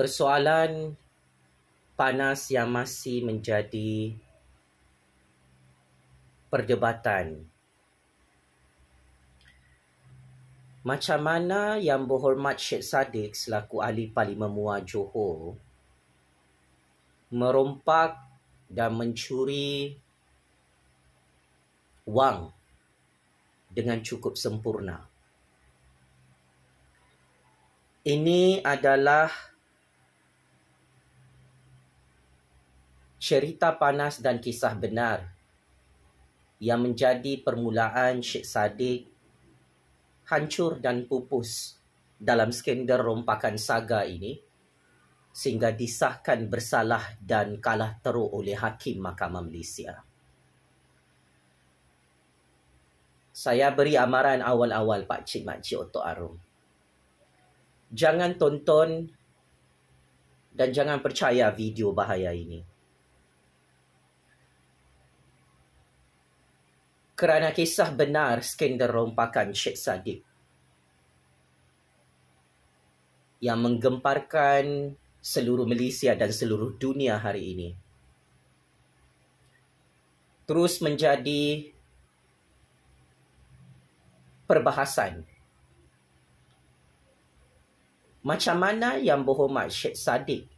persoalan panas yang masih menjadi perdebatan. Macam mana yang berhormat Syed Saddiq selaku ahli Parlimen Mua Johor merompak dan mencuri wang dengan cukup sempurna. Ini adalah cerita panas dan kisah benar yang menjadi permulaan Syed Saddiq hancur dan pupus dalam skandal rompakan saga ini sehingga disahkan bersalah dan kalah teruk oleh Hakim Mahkamah Malaysia. Saya beri amaran awal-awal Pak Cik Mak Cik Otok Arum. Jangan tonton dan jangan percaya video bahaya ini. kerana kisah benar skandal rompakan Syed Saddiq yang menggemparkan seluruh Malaysia dan seluruh dunia hari ini terus menjadi perbahasan macam mana yang berhormat Syed Saddiq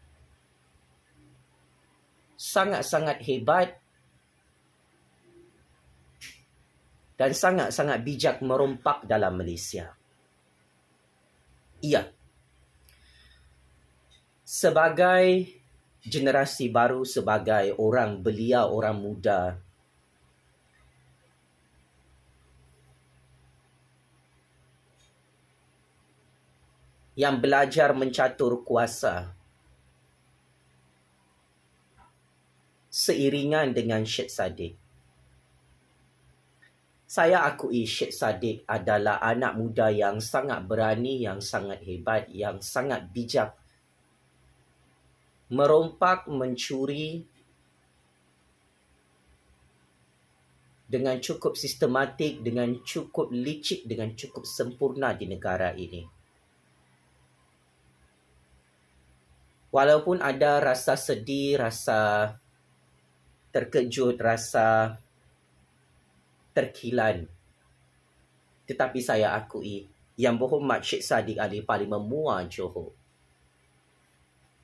sangat-sangat hebat dan sangat-sangat bijak merompak dalam Malaysia. Ia sebagai generasi baru, sebagai orang belia, orang muda, yang belajar mencatur kuasa seiringan dengan Syed Saddiq. Saya akui Syed Saddiq adalah anak muda yang sangat berani, yang sangat hebat, yang sangat bijak. Merompak, mencuri dengan cukup sistematik, dengan cukup licik, dengan cukup sempurna di negara ini. Walaupun ada rasa sedih, rasa terkejut, rasa terkilan. Tetapi saya akui yang berhormat Syed Saddiq Ali paling Muar Johor.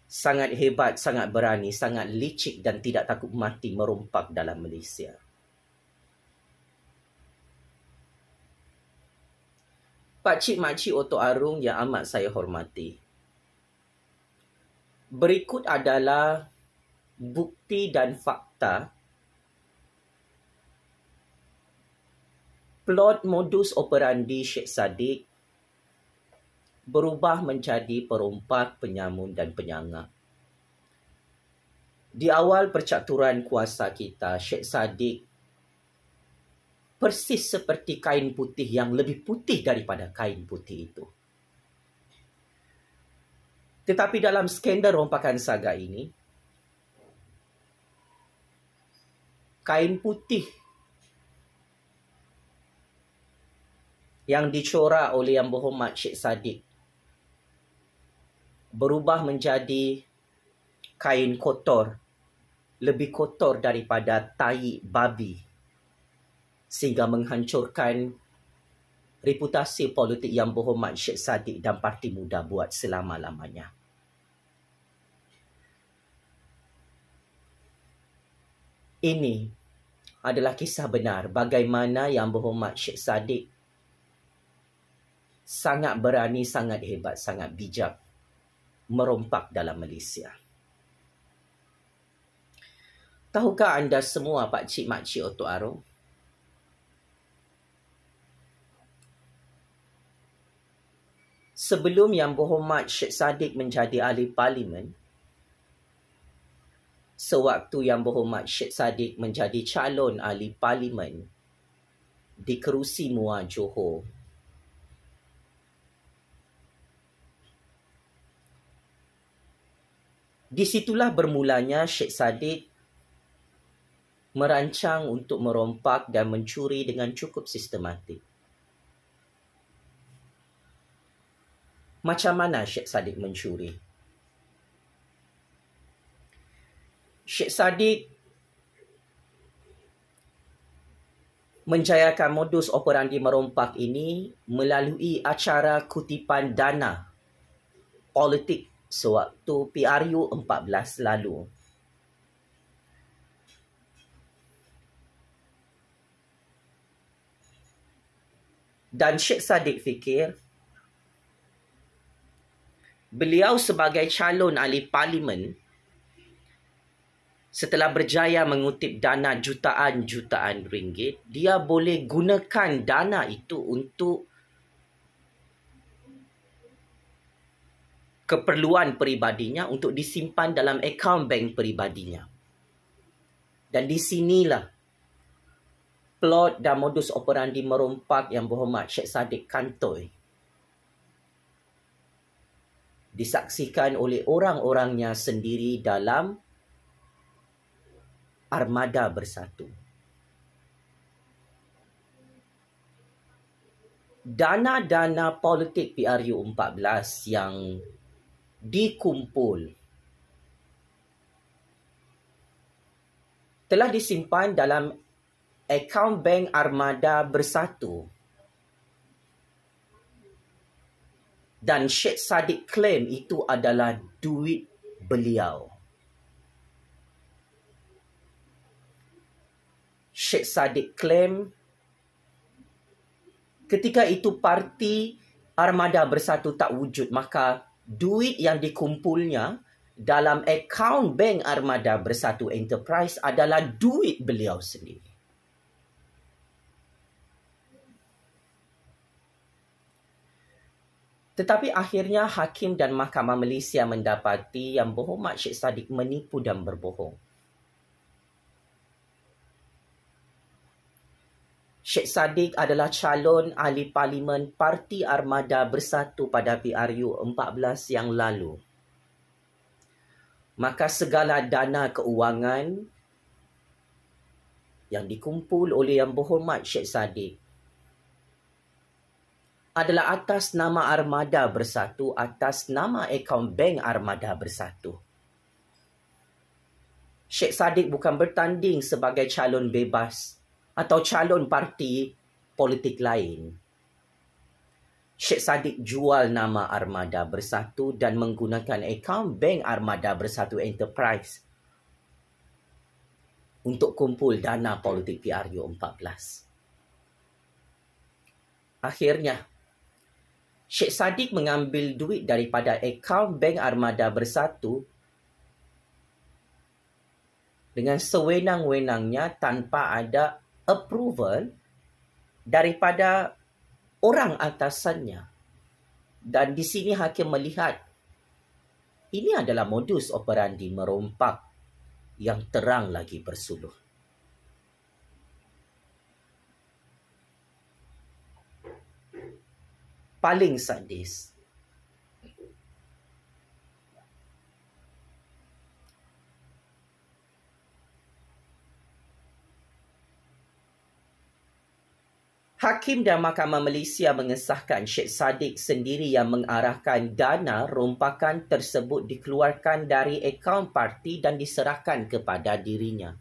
Sangat hebat, sangat berani, sangat licik dan tidak takut mati merompak dalam Malaysia. Pakcik-makcik Oto Arung yang amat saya hormati. Berikut adalah bukti dan fakta plot modus operandi Syed Saddiq berubah menjadi perompak penyamun dan penyangak. Di awal percaturan kuasa kita, Syed Saddiq persis seperti kain putih yang lebih putih daripada kain putih itu. Tetapi dalam skandal rompakan saga ini, kain putih yang dicorak oleh Yang Berhormat Syed Saddiq berubah menjadi kain kotor lebih kotor daripada tai babi sehingga menghancurkan reputasi politik Yang Berhormat Syed Saddiq dan Parti Muda buat selama-lamanya. Ini adalah kisah benar bagaimana Yang Berhormat Syed Saddiq sangat berani, sangat hebat, sangat bijak merompak dalam Malaysia. Tahukah anda semua Pak Cik Mak Cik Otto Arum? Sebelum Yang Berhormat Syed Saddiq menjadi ahli parlimen, sewaktu Yang Berhormat Syed Saddiq menjadi calon ahli parlimen di kerusi Muar Johor di situlah bermulanya Syekh Saddiq merancang untuk merompak dan mencuri dengan cukup sistematik. Macam mana Syed Saddiq mencuri? Syekh Saddiq menjayakan modus operandi merompak ini melalui acara kutipan dana politik sewaktu PRU 14 lalu. Dan Syed Saddiq fikir, beliau sebagai calon ahli parlimen setelah berjaya mengutip dana jutaan-jutaan ringgit, dia boleh gunakan dana itu untuk keperluan peribadinya untuk disimpan dalam akaun bank peribadinya. Dan di sinilah plot dan modus operandi merompak yang berhormat Syekh Sadiq Kantoi disaksikan oleh orang-orangnya sendiri dalam armada bersatu. Dana-dana politik PRU 14 yang dikumpul telah disimpan dalam akaun bank Armada Bersatu dan Syed Saddiq klaim itu adalah duit beliau. Syed Saddiq klaim ketika itu parti Armada Bersatu tak wujud maka duit yang dikumpulnya dalam akaun bank Armada Bersatu Enterprise adalah duit beliau sendiri. Tetapi akhirnya hakim dan mahkamah Malaysia mendapati yang berhormat Syed Saddiq menipu dan berbohong. Syed Saddiq adalah calon ahli parlimen Parti Armada Bersatu pada PRU 14 yang lalu. Maka segala dana keuangan yang dikumpul oleh Yang Berhormat Syed Saddiq adalah atas nama Armada Bersatu, atas nama akaun bank Armada Bersatu. Syed Saddiq bukan bertanding sebagai calon bebas atau calon parti politik lain. Syed Saddiq jual nama Armada Bersatu dan menggunakan akaun bank Armada Bersatu Enterprise untuk kumpul dana politik PRU14. Akhirnya, Syed Saddiq mengambil duit daripada akaun bank Armada Bersatu dengan sewenang-wenangnya tanpa ada approval daripada orang atasannya. Dan di sini hakim melihat ini adalah modus operandi merompak yang terang lagi bersuluh. Paling sadis, Hakim dan Mahkamah Malaysia mengesahkan Syed Saddiq sendiri yang mengarahkan dana rompakan tersebut dikeluarkan dari akaun parti dan diserahkan kepada dirinya.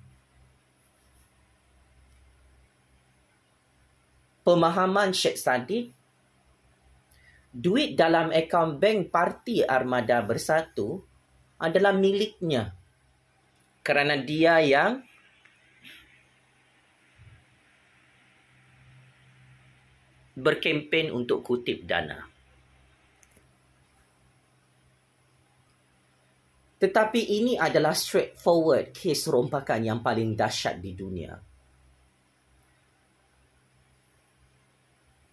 Pemahaman Syed Saddiq duit dalam akaun bank parti Armada Bersatu adalah miliknya kerana dia yang berkempen untuk kutip dana. Tetapi ini adalah straightforward kes rompakan yang paling dahsyat di dunia.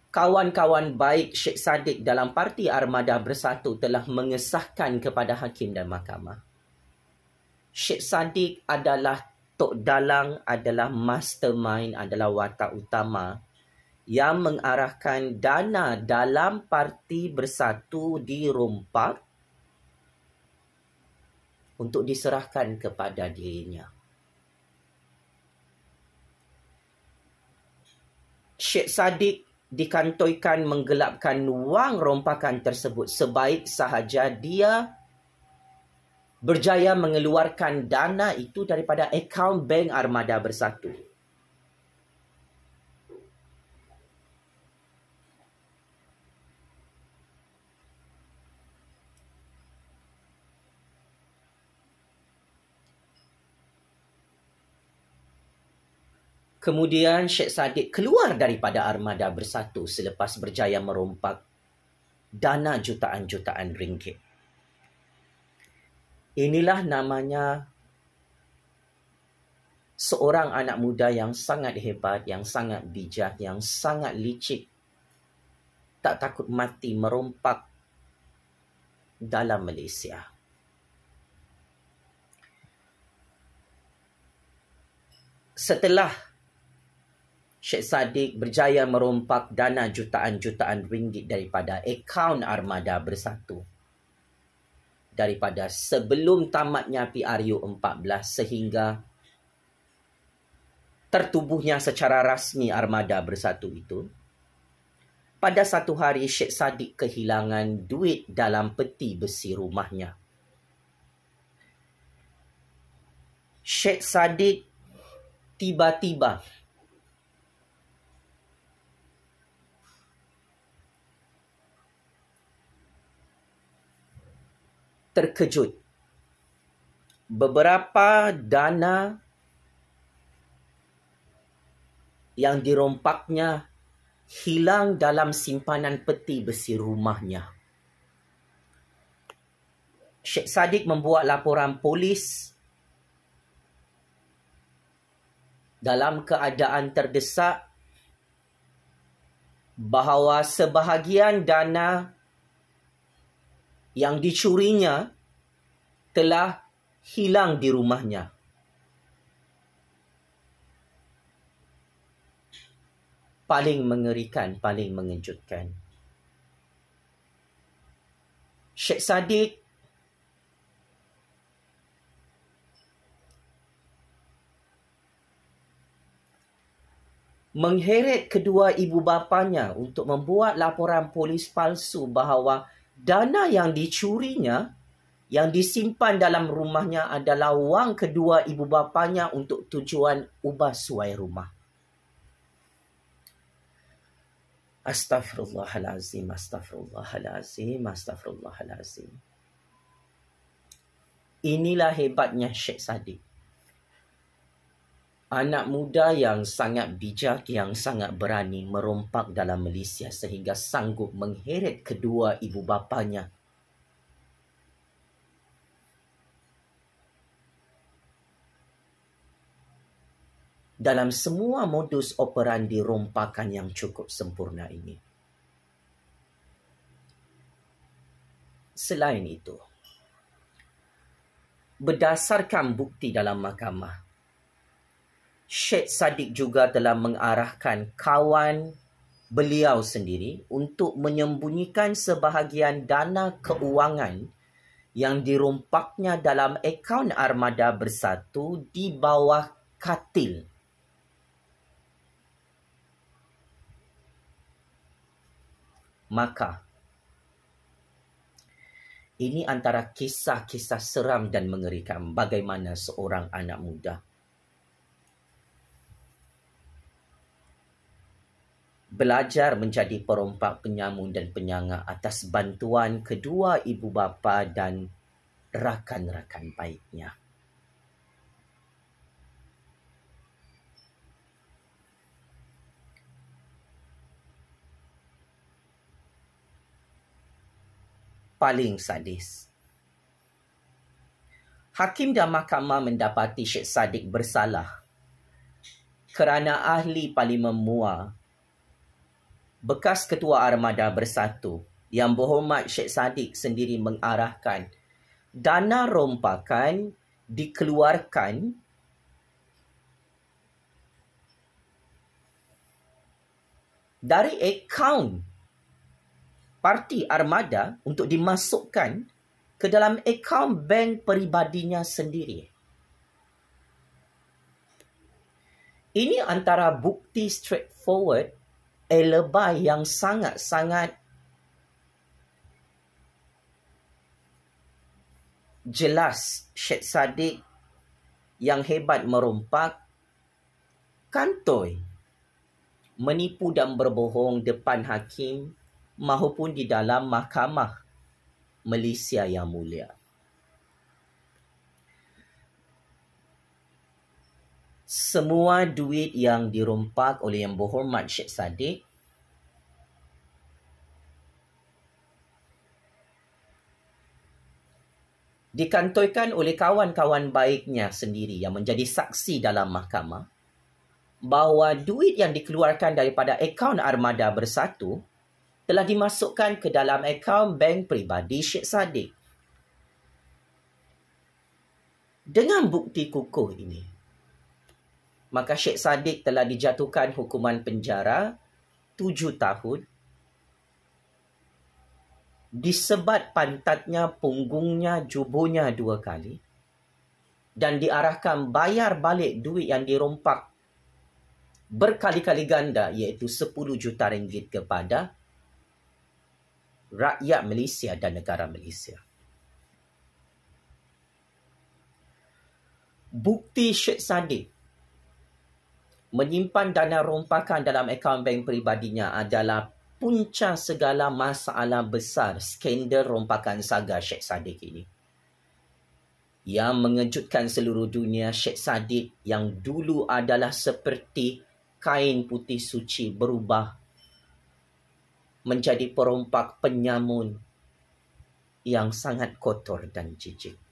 Kawan-kawan baik Sheikh Saddiq dalam Parti Armada Bersatu telah mengesahkan kepada hakim dan mahkamah. Sheikh Saddiq adalah Tok Dalang, adalah mastermind, adalah watak utama yang mengarahkan dana dalam parti bersatu di rompak untuk diserahkan kepada dirinya. Syekh Saddiq dikantoikan menggelapkan wang rompakan tersebut sebaik sahaja dia berjaya mengeluarkan dana itu daripada akaun bank Armada Bersatu. Kemudian Syed Saddiq keluar daripada armada bersatu selepas berjaya merompak dana jutaan-jutaan ringgit. Inilah namanya seorang anak muda yang sangat hebat, yang sangat bijak, yang sangat licik. Tak takut mati merompak dalam Malaysia. Setelah Syed Saddiq berjaya merompak dana jutaan-jutaan ringgit daripada akaun Armada Bersatu. Daripada sebelum tamatnya PRU-14 sehingga tertubuhnya secara rasmi Armada Bersatu itu, pada satu hari Syed Saddiq kehilangan duit dalam peti besi rumahnya. Syed Saddiq tiba-tiba terkejut. Beberapa dana yang dirompaknya hilang dalam simpanan peti besi rumahnya. Syekh Saddiq membuat laporan polis dalam keadaan terdesak bahawa sebahagian dana yang dicurinya telah hilang di rumahnya. Paling mengerikan, paling mengejutkan. Syekh Saddiq mengheret kedua ibu bapanya untuk membuat laporan polis palsu bahawa dana yang dicurinya yang disimpan dalam rumahnya adalah wang kedua ibu bapanya untuk tujuan ubah suai rumah. Astaghfirullahalazim, astaghfirullahalazim, astaghfirullahalazim. Inilah hebatnya Syekh Sadiq anak muda yang sangat bijak yang sangat berani merompak dalam Malaysia sehingga sanggup mengheret kedua ibu bapanya dalam semua modus operandi rompakan yang cukup sempurna ini selain itu berdasarkan bukti dalam mahkamah Syed Saddiq juga telah mengarahkan kawan beliau sendiri untuk menyembunyikan sebahagian dana keuangan yang dirompaknya dalam akaun Armada Bersatu di bawah katil. Maka, ini antara kisah-kisah seram dan mengerikan bagaimana seorang anak muda belajar menjadi perompak penyamun dan penyangak atas bantuan kedua ibu bapa dan rakan-rakan baiknya. Paling sadis. Hakim dan mahkamah mendapati Syed Saddiq bersalah kerana ahli parlimen Muar bekas ketua armada bersatu yang berhormat Syed Saddiq sendiri mengarahkan dana rompakan dikeluarkan dari akaun parti armada untuk dimasukkan ke dalam akaun bank peribadinya sendiri. Ini antara bukti straightforward elebai yang sangat-sangat jelas Syed Saddiq yang hebat merompak kantoi menipu dan berbohong depan hakim maupun di dalam mahkamah Malaysia yang mulia. semua duit yang dirompak oleh yang berhormat Syed Saddiq dikantoikan oleh kawan-kawan baiknya sendiri yang menjadi saksi dalam mahkamah bahawa duit yang dikeluarkan daripada akaun Armada Bersatu telah dimasukkan ke dalam akaun bank peribadi Syed Saddiq. Dengan bukti kukuh ini, maka syekh Saddiq telah dijatuhkan hukuman penjara tujuh tahun disebat pantatnya, punggungnya, jubuhnya dua kali dan diarahkan bayar balik duit yang dirompak berkali-kali ganda iaitu 10 juta ringgit kepada rakyat Malaysia dan negara Malaysia. Bukti Syed Saddiq menyimpan dana rompakan dalam akaun bank peribadinya adalah punca segala masalah besar skandal rompakan saga Sheikh Saddiq ini. Yang mengejutkan seluruh dunia Sheikh Saddiq yang dulu adalah seperti kain putih suci berubah menjadi perompak penyamun yang sangat kotor dan jijik.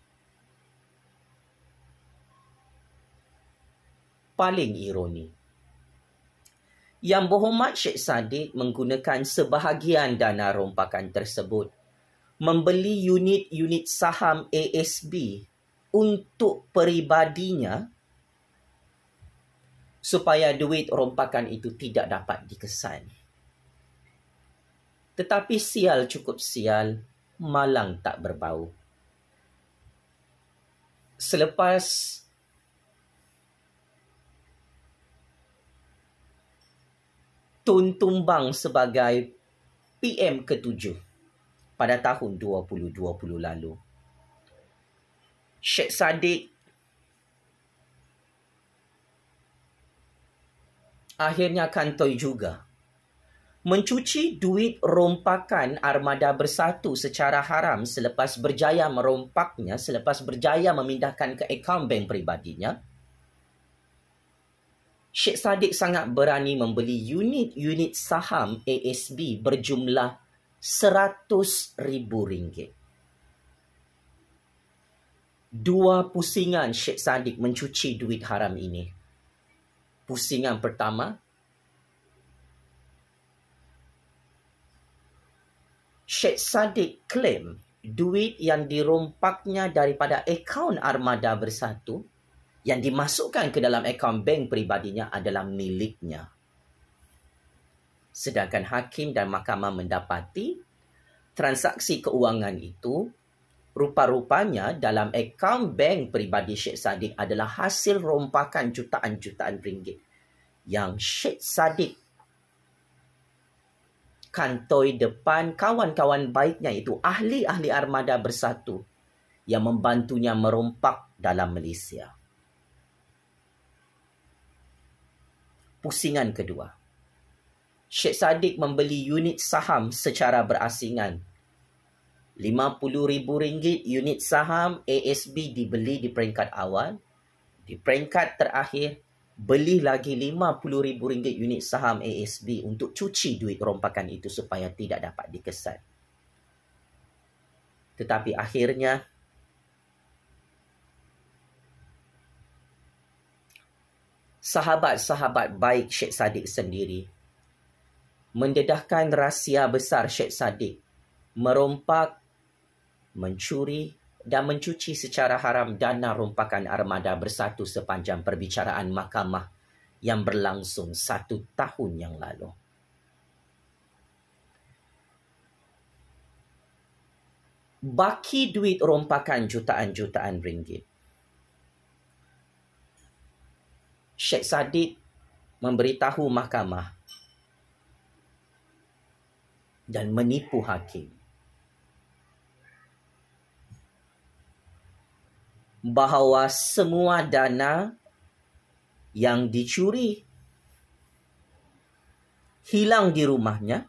paling ironi. Yang berhormat Syed Saddiq menggunakan sebahagian dana rompakan tersebut membeli unit-unit saham ASB untuk peribadinya supaya duit rompakan itu tidak dapat dikesan. Tetapi sial cukup sial, malang tak berbau. Selepas Tun Tumbang sebagai PM ketujuh pada tahun 2020 lalu. Syed Saddiq akhirnya kantoi juga. Mencuci duit rompakan Armada Bersatu secara haram selepas berjaya merompaknya, selepas berjaya memindahkan ke akaun bank peribadinya, Syed Saddiq sangat berani membeli unit-unit saham ASB berjumlah RM100,000. Dua pusingan Syed Saddiq mencuci duit haram ini. Pusingan pertama, Syed Saddiq klaim duit yang dirompaknya daripada akaun Armada Bersatu yang dimasukkan ke dalam akaun bank peribadinya adalah miliknya. Sedangkan hakim dan mahkamah mendapati transaksi keuangan itu rupa-rupanya dalam akaun bank peribadi Syed Saddiq adalah hasil rompakan jutaan-jutaan ringgit yang Syed Saddiq kantoi depan kawan-kawan baiknya itu ahli-ahli armada bersatu yang membantunya merompak dalam Malaysia. pusingan kedua. Syed Saddiq membeli unit saham secara berasingan. RM50,000 unit saham ASB dibeli di peringkat awal. Di peringkat terakhir, beli lagi RM50,000 unit saham ASB untuk cuci duit rompakan itu supaya tidak dapat dikesan. Tetapi akhirnya sahabat-sahabat baik Syed Saddiq sendiri mendedahkan rahsia besar Syed Saddiq merompak, mencuri dan mencuci secara haram dana rompakan armada bersatu sepanjang perbicaraan mahkamah yang berlangsung satu tahun yang lalu. Baki duit rompakan jutaan-jutaan ringgit. Syekh Saddiq memberitahu mahkamah dan menipu hakim bahawa semua dana yang dicuri hilang di rumahnya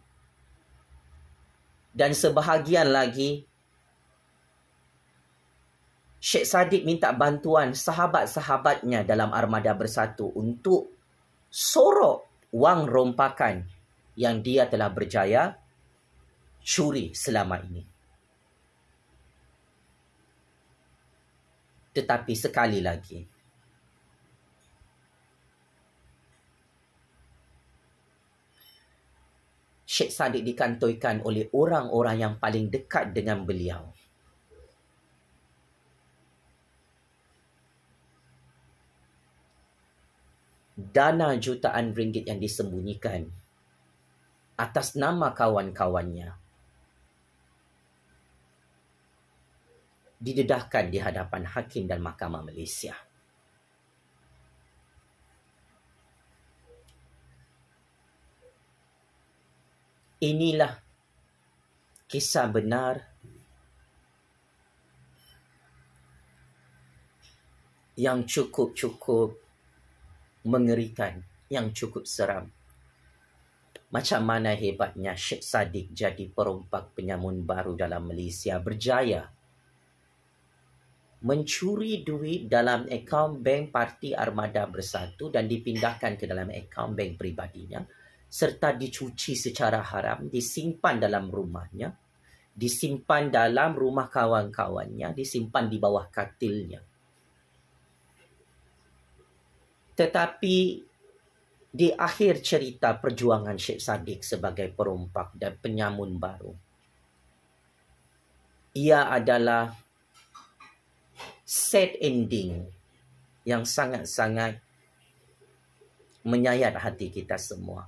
dan sebahagian lagi Syekh Saddiq minta bantuan sahabat-sahabatnya dalam Armada Bersatu untuk sorok wang rompakan yang dia telah berjaya curi selama ini. Tetapi sekali lagi, Syekh Saddiq dikantoikan oleh orang-orang yang paling dekat dengan beliau. dana jutaan ringgit yang disembunyikan atas nama kawan-kawannya didedahkan di hadapan hakim dan mahkamah Malaysia. Inilah kisah benar yang cukup-cukup mengerikan yang cukup seram. Macam mana hebatnya Syekh Sadiq jadi perompak penyamun baru dalam Malaysia berjaya mencuri duit dalam akaun bank Parti Armada Bersatu dan dipindahkan ke dalam akaun bank peribadinya serta dicuci secara haram, disimpan dalam rumahnya, disimpan dalam rumah kawan-kawannya, disimpan di bawah katilnya. Tetapi di akhir cerita perjuangan Syekh Saddiq sebagai perompak dan penyamun baru. Ia adalah sad ending yang sangat-sangat menyayat hati kita semua.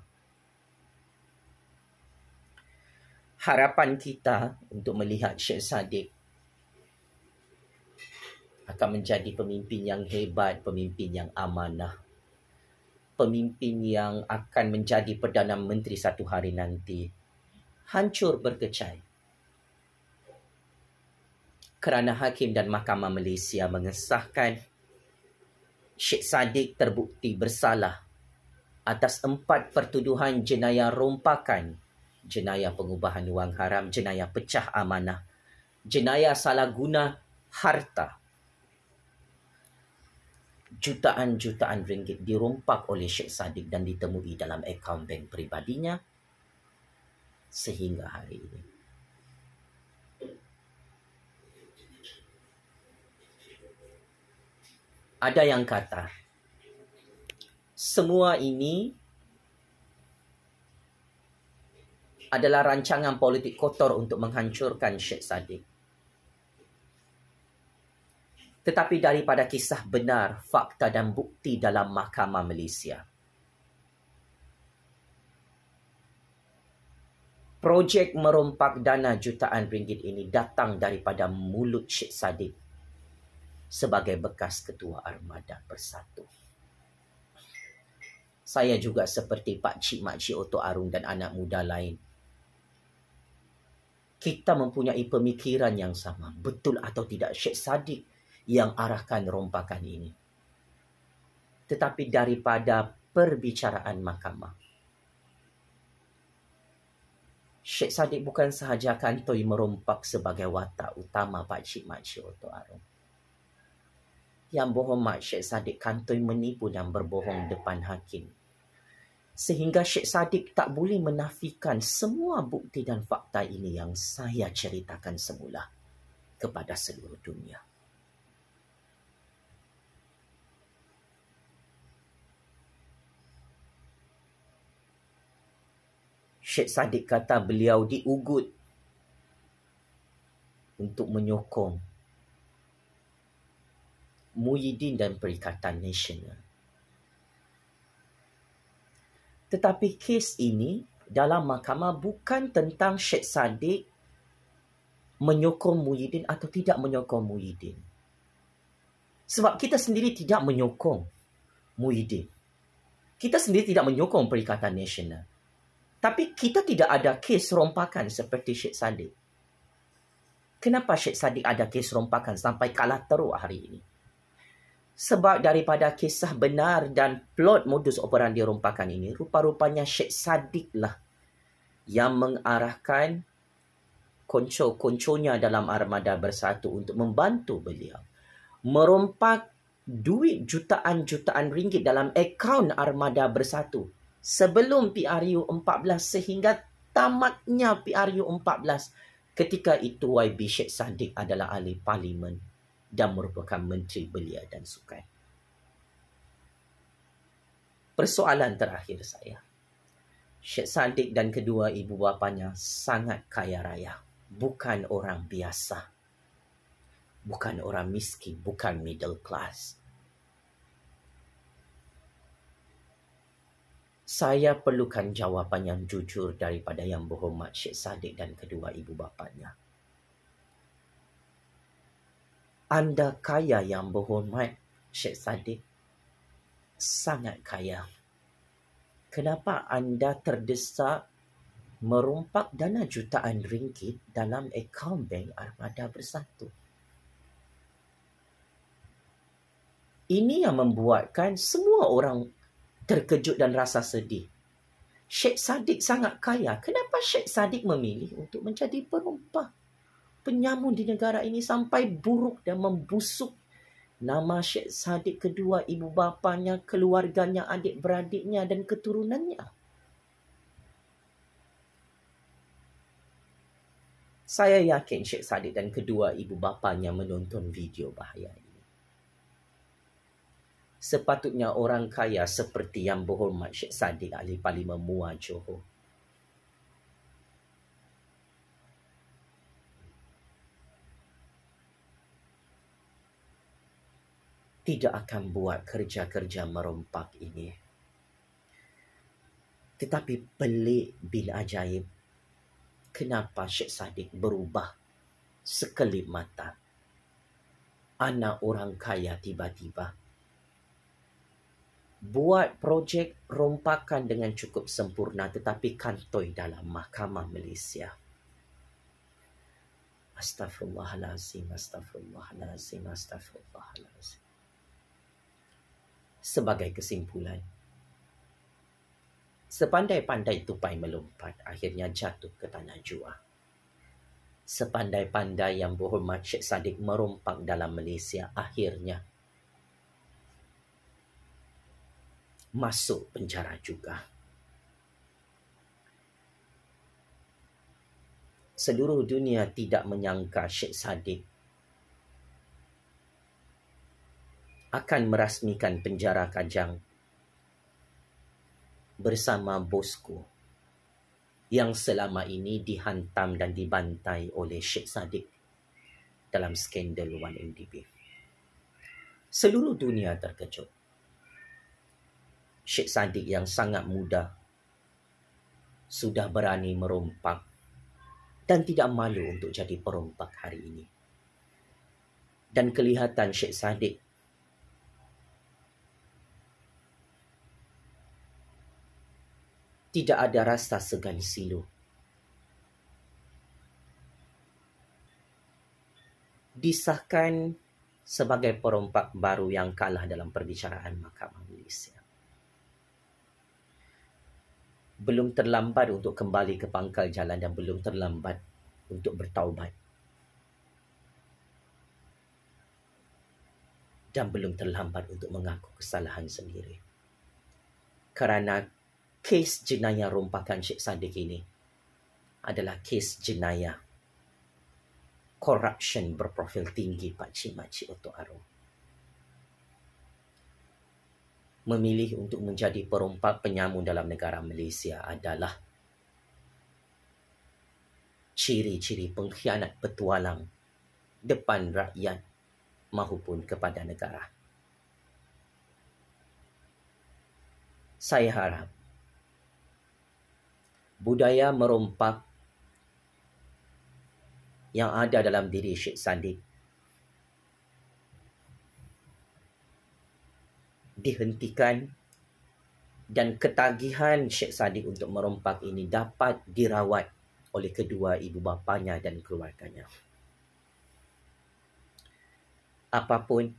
Harapan kita untuk melihat Syekh Saddiq akan menjadi pemimpin yang hebat, pemimpin yang amanah. Pemimpin yang akan menjadi Perdana Menteri satu hari nanti. Hancur berkecai. Kerana Hakim dan Mahkamah Malaysia mengesahkan Syed Saddiq terbukti bersalah atas empat pertuduhan jenayah rompakan, jenayah pengubahan wang haram, jenayah pecah amanah, jenayah salah guna harta jutaan-jutaan ringgit dirompak oleh Syed Saddiq dan ditemui dalam akaun bank peribadinya sehingga hari ini. Ada yang kata, semua ini adalah rancangan politik kotor untuk menghancurkan Syed Saddiq tetapi daripada kisah benar, fakta dan bukti dalam mahkamah Malaysia. Projek merompak dana jutaan ringgit ini datang daripada mulut Syed Saddiq sebagai bekas ketua armada bersatu. Saya juga seperti Pak Cik Mak Cik Otto Arung dan anak muda lain. Kita mempunyai pemikiran yang sama. Betul atau tidak Syed Saddiq yang arahkan rompakan ini. Tetapi daripada perbicaraan mahkamah. Syed Saddiq bukan sahaja kantoi merompak sebagai watak utama Pak Cik Mak Cik Otto Arum. Yang bohong Mak Syed Saddiq kantoi menipu dan berbohong depan hakim. Sehingga Syed Saddiq tak boleh menafikan semua bukti dan fakta ini yang saya ceritakan semula kepada seluruh dunia. Syed Saddiq kata beliau diugut untuk menyokong Muhyiddin dan Perikatan Nasional. Tetapi kes ini dalam mahkamah bukan tentang Syed Saddiq menyokong Muhyiddin atau tidak menyokong Muhyiddin. Sebab kita sendiri tidak menyokong Muhyiddin. Kita sendiri tidak menyokong Perikatan Nasional. Tapi kita tidak ada kes rompakan seperti Syekh Sadiq. Kenapa Syekh Sadiq ada kes rompakan sampai kalah teruk hari ini? Sebab daripada kisah benar dan plot modus operandi rompakan ini, rupa-rupanya Syekh Sadiq lah yang mengarahkan konco-konconya dalam armada bersatu untuk membantu beliau. Merompak duit jutaan-jutaan ringgit dalam akaun armada bersatu sebelum PRU 14 sehingga tamatnya PRU 14 ketika itu YB Sheikh Saddiq adalah ahli parlimen dan merupakan menteri belia dan sukan. Persoalan terakhir saya. Sheikh Saddiq dan kedua ibu bapanya sangat kaya raya. Bukan orang biasa. Bukan orang miskin. Bukan middle class. saya perlukan jawapan yang jujur daripada yang berhormat Syekh Sadiq dan kedua ibu bapanya. Anda kaya yang berhormat Syekh Sadiq? Sangat kaya. Kenapa anda terdesak merumpak dana jutaan ringgit dalam akaun bank Armada Bersatu? Ini yang membuatkan semua orang terkejut dan rasa sedih. Syed Saddiq sangat kaya. Kenapa Syed Saddiq memilih untuk menjadi perompak? Penyamun di negara ini sampai buruk dan membusuk. Nama Syed Saddiq kedua, ibu bapanya, keluarganya, adik-beradiknya dan keturunannya. Saya yakin Syed Saddiq dan kedua ibu bapanya menonton video bahaya ini sepatutnya orang kaya seperti yang berhormat Syed Saddiq Ali Parlimen Muar Johor. Tidak akan buat kerja-kerja merompak ini. Tetapi pelik bin ajaib. Kenapa Syed Sadiq berubah sekelip mata? Anak orang kaya Tiba-tiba buat projek rompakan dengan cukup sempurna tetapi kantoi dalam mahkamah Malaysia. Astaghfirullahalazim, astaghfirullahalazim, astaghfirullahalazim. Sebagai kesimpulan, sepandai-pandai tupai melompat, akhirnya jatuh ke tanah jua. Sepandai-pandai yang bohong macet sadik merompak dalam Malaysia, akhirnya masuk penjara juga. Seluruh dunia tidak menyangka Syekh Saddiq akan merasmikan penjara Kajang bersama bosku yang selama ini dihantam dan dibantai oleh Syekh Saddiq dalam skandal 1MDB. Seluruh dunia terkejut. Syekh Saddiq yang sangat muda sudah berani merompak dan tidak malu untuk jadi perompak hari ini. Dan kelihatan Syekh Saddiq tidak ada rasa segan silu. Disahkan sebagai perompak baru yang kalah dalam perbicaraan mahkamah Malaysia belum terlambat untuk kembali ke pangkal jalan dan belum terlambat untuk bertaubat. Dan belum terlambat untuk mengaku kesalahan sendiri. Kerana kes jenayah rompakan Syed Sadiq ini adalah kes jenayah korupsi berprofil tinggi Pak Cik Makcik Otto Arum. memilih untuk menjadi perompak penyamun dalam negara Malaysia adalah ciri-ciri pengkhianat petualang depan rakyat mahupun kepada negara. Saya harap budaya merompak yang ada dalam diri Syed Sandip dihentikan dan ketagihan Syed Saddiq untuk merompak ini dapat dirawat oleh kedua ibu bapanya dan keluarganya. Apapun,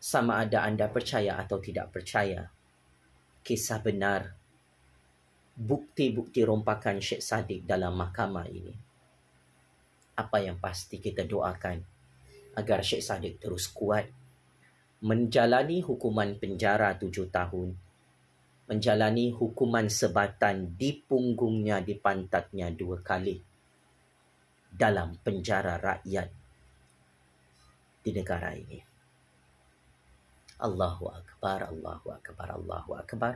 sama ada anda percaya atau tidak percaya, kisah benar bukti-bukti rompakan Syed Saddiq dalam mahkamah ini. Apa yang pasti kita doakan agar Syed Saddiq terus kuat menjalani hukuman penjara tujuh tahun, menjalani hukuman sebatan di punggungnya, di pantatnya dua kali dalam penjara rakyat di negara ini. Allahu Akbar, Allahu Akbar, Allahu Akbar.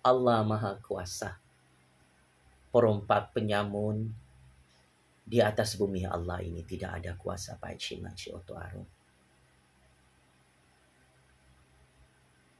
Allah Maha Kuasa, perompak penyamun di atas bumi Allah ini tidak ada kuasa Pak Cik Makcik Otto Arun.